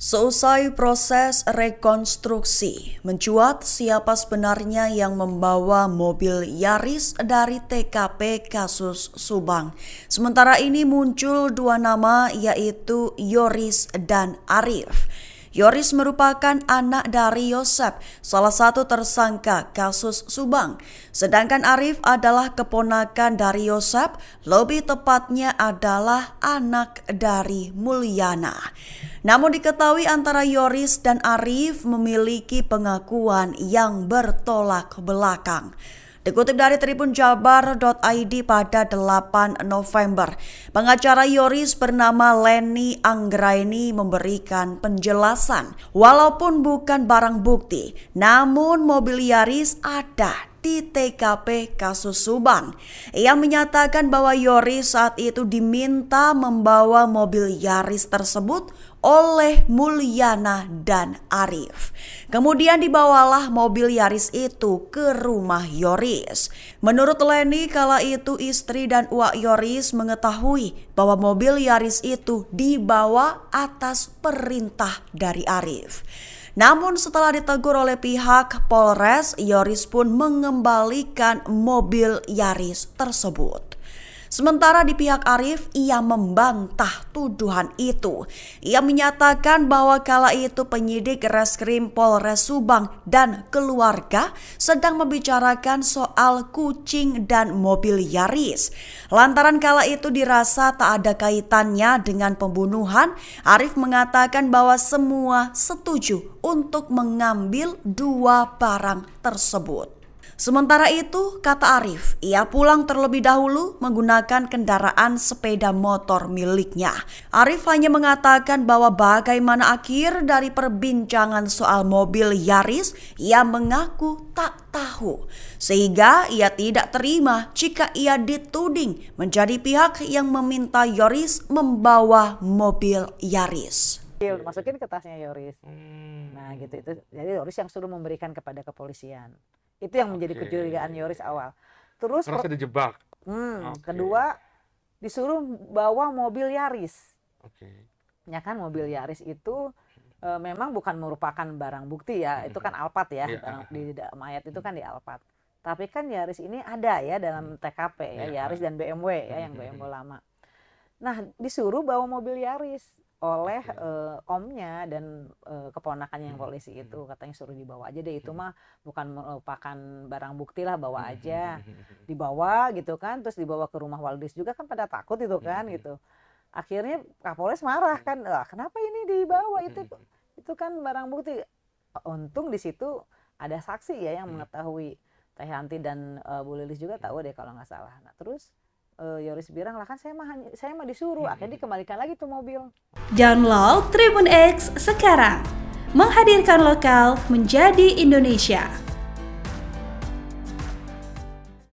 Seusai proses rekonstruksi, mencuat siapa sebenarnya yang membawa mobil Yaris dari TKP kasus Subang. Sementara ini muncul dua nama yaitu Yoris dan Arif. Yoris merupakan anak dari Yosep, salah satu tersangka kasus Subang. Sedangkan Arif adalah keponakan dari Yosep, lebih tepatnya adalah anak dari Mulyana. Namun diketahui antara Yoris dan Arif memiliki pengakuan yang bertolak belakang. Dikutip dari tribunjabar.id pada 8 November, pengacara Yoris bernama Leni Anggraini memberikan penjelasan. Walaupun bukan barang bukti, namun mobil Yaris ada di TKP kasus Subang. Ia menyatakan bahwa Yoris saat itu diminta membawa mobil Yaris tersebut oleh Mulyana dan Arif. Kemudian dibawalah mobil Yaris itu ke rumah Yoris. Menurut Leni, kala itu istri dan uak Yoris mengetahui bahwa mobil Yaris itu dibawa atas perintah dari Arif. Namun setelah ditegur oleh pihak Polres, Yoris pun mengembalikan mobil Yaris tersebut. Sementara di pihak Arif, ia membantah tuduhan itu. Ia menyatakan bahwa kala itu penyidik Reskrim Polres Subang dan keluarga sedang membicarakan soal kucing dan mobil Yaris. Lantaran kala itu dirasa tak ada kaitannya dengan pembunuhan, Arif mengatakan bahwa semua setuju untuk mengambil dua barang tersebut. Sementara itu, kata Arif, ia pulang terlebih dahulu menggunakan kendaraan sepeda motor miliknya. Arif hanya mengatakan bahwa bagaimana akhir dari perbincangan soal mobil Yaris, ia mengaku tak tahu. Sehingga ia tidak terima jika ia dituding menjadi pihak yang meminta Yoris membawa mobil Yaris iya, masukin ke tasnya Yoris. Hmm. Nah gitu itu. Jadi Yoris yang suruh memberikan kepada kepolisian. Itu yang menjadi okay. kecurigaan Yoris awal. Terus merasa dijebak. Hmm, okay. kedua disuruh bawa mobil Yaris. Oke. Okay. Ya kan mobil Yaris itu e, memang bukan merupakan barang bukti ya, itu kan Alphard ya, iya. di, mayat itu kan di Alphard. Tapi kan Yaris ini ada ya dalam hmm. TKP ya, iya. Yaris dan BMW ya yang BMW hmm. lama. Nah, disuruh bawa mobil Yaris oleh uh, omnya dan uh, keponakannya yang hmm, polisi hmm, itu hmm. katanya suruh dibawa aja deh itu mah bukan merupakan barang bukti lah bawa aja dibawa gitu kan terus dibawa ke rumah Waldis juga kan pada takut itu kan gitu akhirnya Kapolres marah kan lah kenapa ini dibawa itu itu kan barang bukti untung di situ ada saksi ya yang mengetahui Teh dan uh, Bu Lilis juga tahu deh kalau nggak salah nah terus uh, Yoris bilang lah kan saya mah saya mah disuruh hmm. akhirnya dikembalikan lagi tuh mobil. Download Tribun X sekarang menghadirkan lokal menjadi Indonesia.